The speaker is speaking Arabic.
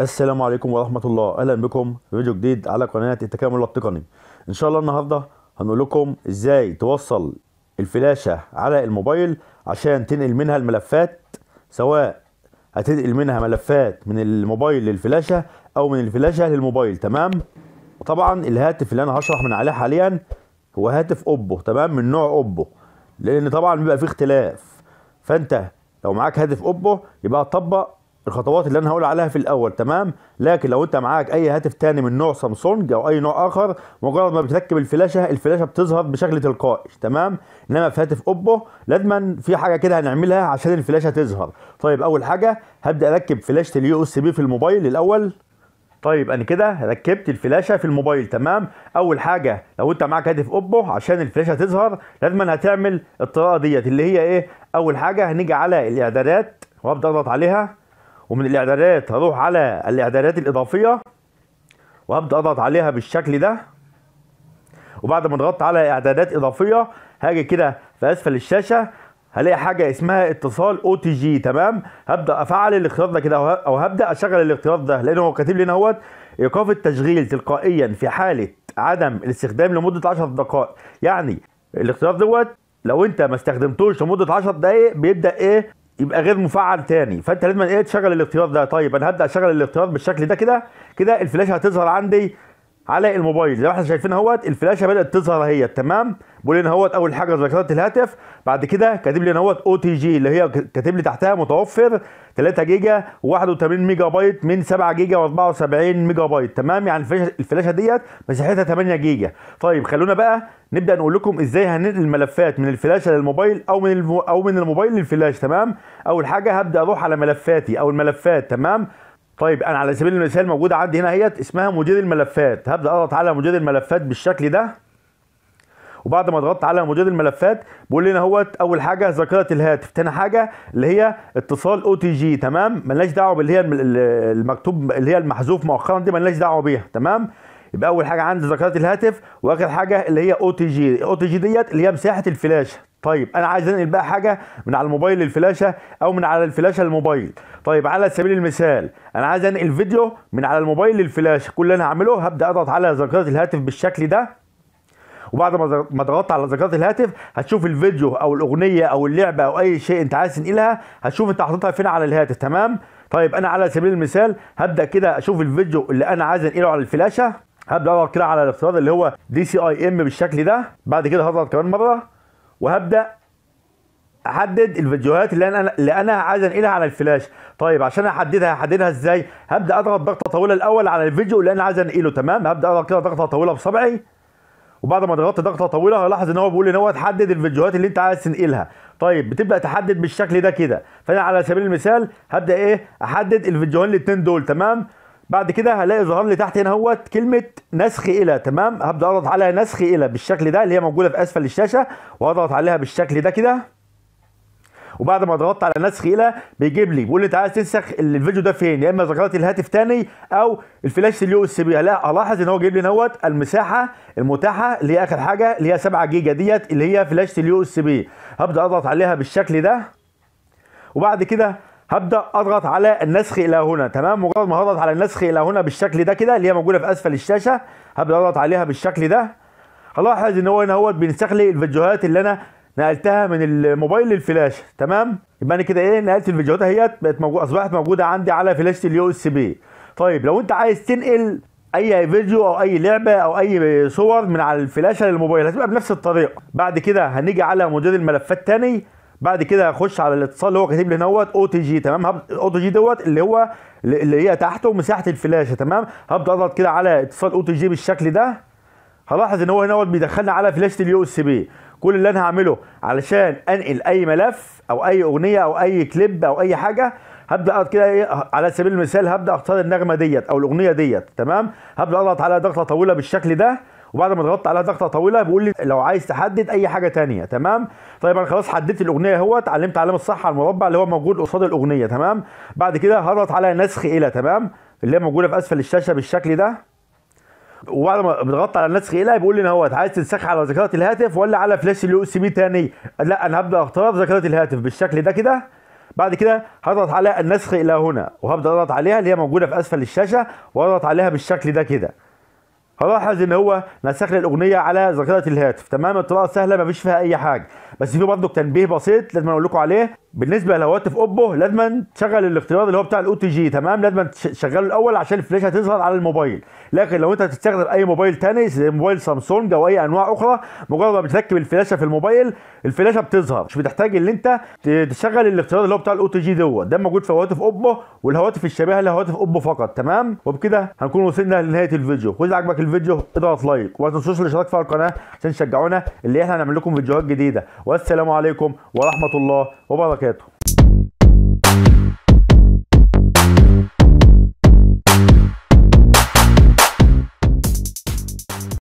السلام عليكم ورحمه الله اهلا بكم في فيديو جديد على قناه التكامل التقني ان شاء الله النهارده هنقول لكم ازاي توصل الفلاشه على الموبايل عشان تنقل منها الملفات سواء هتنقل منها ملفات من الموبايل للفلاشه او من الفلاشه للموبايل تمام وطبعا الهاتف اللي انا هشرح من عليه حاليا هو هاتف اوبو تمام من نوع اوبو لان طبعا بيبقى فيه اختلاف فانت لو معاك هاتف اوبو يبقى هتطبق الخطوات اللي انا هقول عليها في الاول تمام لكن لو انت معاك اي هاتف تاني من نوع سامسونج او اي نوع اخر مجرد ما بتركب الفلاشه الفلاشه بتظهر بشكل تلقائي تمام انما في هاتف اوبو لازما في حاجه كده هنعملها عشان الفلاشه تظهر طيب اول حاجه هبدا اركب فلاشه اليو اس بي في الموبايل الاول طيب انا كده ركبت الفلاشه في الموبايل تمام اول حاجه لو انت معاك هاتف اوبو عشان الفلاشه تظهر لازما هتعمل الطريقه ديت اللي هي ايه اول حاجه هنيجي على الاعدادات وابدا اضغط عليها ومن الاعدادات هروح على الاعدادات الاضافيه وهبدا اضغط عليها بالشكل ده وبعد ما ضغطت على اعدادات اضافيه هاجي كده في اسفل الشاشه هلاقي حاجه اسمها اتصال او تي جي تمام هبدا افعل الاختيار ده كده او هبدا اشغل الاختيار ده لان هو كاتب لي هنا اهوت ايقاف التشغيل تلقائيا في حاله عدم الاستخدام لمده 10 دقائق يعني الاختيار دوت لو انت ما استخدمتوش لمده 10 دقائق بيبدا ايه يبقى غير مفعل تاني فانت لازم ايه تشغل الاختيار ده طيب انا هبدا اشغل الاختيار بالشكل ده كده كده الفلاشه هتظهر عندي على الموبايل زي ما احنا شايفين اهوت الفلاشه بدات تظهر اهي تمام بيقول لنا اهوت اول حاجه ذاكره الهاتف بعد كده كاتب لي اهوت او تي جي اللي هي كاتب لي تحتها متوفر 3 جيجا و81 ميجا بايت من 7 جيجا و74 ميجا بايت تمام يعني الفلاشه الفلاشه ديت مساحتها 8 جيجا طيب خلونا بقى نبدا نقول لكم ازاي هننقل الملفات من الفلاشه للموبايل او من او من الموبايل للفلاش تمام اول حاجه هبدا اروح على ملفاتي او الملفات تمام طيب انا على سبيل المثال موجوده عندي هنا اهيت اسمها مدير الملفات هبدا اضغط على مدير الملفات بالشكل ده وبعد ما اضغط على مدير الملفات بيقول لي هنا اهوت اول حاجه ذاكره الهاتف ثاني حاجه اللي هي اتصال او تي جي تمام ملناش دعوه باللي هي المكتوب اللي هي المحذوف مؤخرا دي ملناش دعوه بيها تمام يبقى اول حاجه عندي ذاكره الهاتف واخر حاجه اللي هي او تي جي او تي جي ديت اللي هي مساحه الفلاشه طيب انا عايز انقل بقى حاجه من على الموبايل للفلاشه او من على الفلاشه للموبايل طيب على سبيل المثال انا عايز انقل فيديو من على الموبايل للفلاش كل اللي انا هعمله هبدا اضغط على ذاكره الهاتف بالشكل ده وبعد ما ضغطت على ذاكره الهاتف هتشوف الفيديو او الاغنيه او اللعبه او اي شيء انت عايز تنقلها هتشوف انت حاططها فين على الهاتف تمام طيب انا على سبيل المثال هبدا كده اشوف الفيديو اللي انا عايز انقله على الفلاشه هبدا اضغط كده على الافتراض اللي هو دي سي اي ام بالشكل ده بعد كده هضغط كمان مره وهبدا احدد الفيديوهات اللي انا اللي انا عايز انقلها على الفلاش طيب عشان احددها احددها ازاي هبدا اضغط ضغطه طويله الاول على الفيديو اللي انا عايز انقله تمام هبدا اضغط كده ضغطه طويله بصبعي وبعد ما ضغطت ضغطه طويله هلاحظ ان هو بيقول لي ان هو تحدد الفيديوهات اللي انت عايز تنقلها طيب بتبدا تحدد بالشكل ده كده فانا على سبيل المثال هبدا ايه احدد الفيديوهين الاثنين دول تمام بعد كده هلاقي ظهر لي تحت هنا اهوت كلمه نسخ الى تمام هبدا اضغط عليها نسخ الى بالشكل ده اللي هي موجوده في اسفل الشاشه واضغط عليها بالشكل ده كده وبعد ما ضغطت على نسخ الى بيجيب لي بيقول لي انت عايز تنسخ الفيديو ده فين يا اما ذاكره الهاتف تاني او الفلاش اليو اس بي لا الاحظ ان هو جايب لي نوت المساحه المتاحه اللي هي اخر حاجه اللي هي 7 جيجا ديت اللي هي فلاشه اليو اس بي هبدا اضغط عليها بالشكل ده وبعد كده هبدا اضغط على النسخ الى هنا تمام مجرد ما هضغط على النسخ الى هنا بالشكل ده كده اللي هي موجوده في اسفل الشاشه هبدا اضغط عليها بالشكل ده هلاحظ ان هو هنا هو بينسخ لي الفيديوهات اللي انا نقلتها من الموبايل للفلاشه تمام يبقى انا كده ايه نقلت الفيديوهات اهيت بقت موجو... اصبحت موجوده عندي على فلاشه اليو اس بي طيب لو انت عايز تنقل اي فيديو او اي لعبه او اي صور من على الفلاشه للموبايل هتبقى بنفس الطريقه بعد كده هنيجي على مدير الملفات تاني بعد كده هخش على الاتصال اللي هو كاتب لي اوت او تي جي تمام او تي جي دوت اللي هو اللي هي تحته مساحه الفلاشه تمام هبدا اضغط كده على اتصال او تي جي بالشكل ده هلاحظ ان هو هنا بيدخلنا على فلاشة اليو اس بي كل اللي انا هعمله علشان انقل اي ملف او اي اغنيه او اي كليب او اي حاجه هبدا كده ايه على سبيل المثال هبدا اختار النغمه ديت او الاغنيه ديت تمام هبدا اضغط عليها ضغطه طويله بالشكل ده وبعد ما ضغطت عليها ضغطه طويله بيقول لي لو عايز تحدد اي حاجه ثانيه تمام طيب انا خلاص حددت الاغنيه اهو اتعلمت علامه الصح على المربع اللي هو موجود قصاد الاغنيه تمام بعد كده هضغط على نسخ الى تمام اللي هي موجوده في اسفل الشاشه بالشكل ده وبعد ما بضغط على النسخ اقلع إيه بيقول لي ان هو عايز تنسخ على ذاكره الهاتف ولا على فلاش اليو اس بي تاني لا انا هبدا اختار ذاكره الهاتف بالشكل ده كده بعد كده هضغط على النسخ الى هنا وهبدا اضغط عليها اللي هي موجوده في اسفل الشاشه واضغط عليها بالشكل ده كده هلاحظ ان هو نسخ لي الاغنيه على ذاكره الهاتف تمام الطريقه سهله مفيش فيها اي حاجه بس في برضه تنبيه بسيط لازم اقول لكم عليه بالنسبه لهواتف اوبو لازم تشغل الاختيار اللي هو بتاع الاو تي جي تمام لازم تشغله الاول عشان الفلاشه تظهر على الموبايل لكن لو انت هتستخدم اي موبايل تاني زي موبايل سامسونج او اي انواع اخرى مجرد ما بتركب الفلاشه في الموبايل الفلاشه بتظهر مش بتحتاج ان انت تشغل الاختيار اللي هو بتاع الاو تي جي دوت ده موجود في هواتف اوبو والهواتف الشبيهه لهواتف اوبو فقط تمام وبكده هنكون وصلنا لنهايه الفيديو واذا عجبك الفيديو اضغط لايك وما تنسوش الاشتراك في القناه عشان تشجعونا اللي احنا هنعمل لكم فيديوهات جديده والسلام عليكم ورحمه الله وبركاته correto